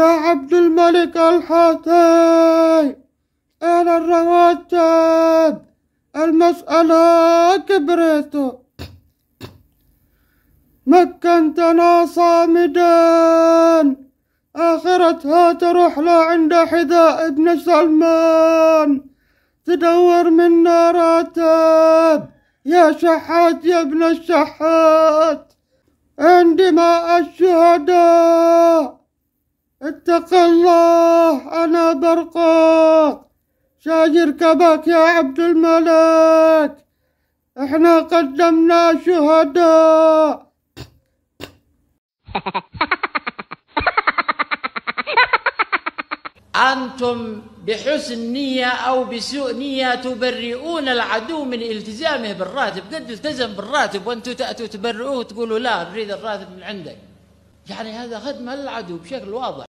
يا عبد الملك الحاتي أنا الرواتب المسألة كبرت مكنتنا صامدا آخرتها تروح لا عند حذاء ابن سلمان تدور منا راتب يا شحات يا ابن الشحات عندما الشهداء اتق الله أنا برقاق شاجر كباك يا عبد الملك احنا قدمنا شهداء أنتم بحسن نية أو بسوء نية تبرئون العدو من التزامه بالراتب قد التزم بالراتب وأنتم تأتوا تبرئوه تقولوا لا نريد الراتب من عندك يعني هذا خدمة للعدو بشكل واضح